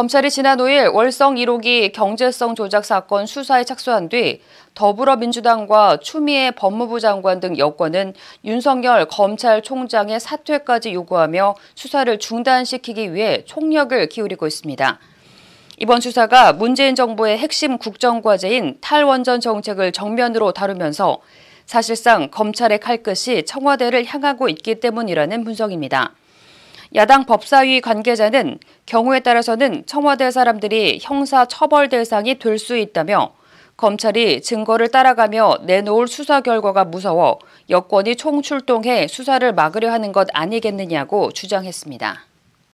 검찰이 지난 5일 월성 1호기 경제성 조작 사건 수사에 착수한 뒤 더불어민주당과 추미애 법무부 장관 등 여권은 윤석열 검찰총장의 사퇴까지 요구하며 수사를 중단시키기 위해 총력을 기울이고 있습니다. 이번 수사가 문재인 정부의 핵심 국정과제인 탈원전 정책을 정면으로 다루면서 사실상 검찰의 칼끝이 청와대를 향하고 있기 때문이라는 분석입니다. 야당 법사위 관계자는 경우에 따라서는 청와대 사람들이 형사 처벌 대상이 될 수 있다며 검찰이 증거를 따라가며 내놓을 수사 결과가 무서워 여권이 총출동해 수사를 막으려 하는 것 아니겠느냐고 주장했습니다.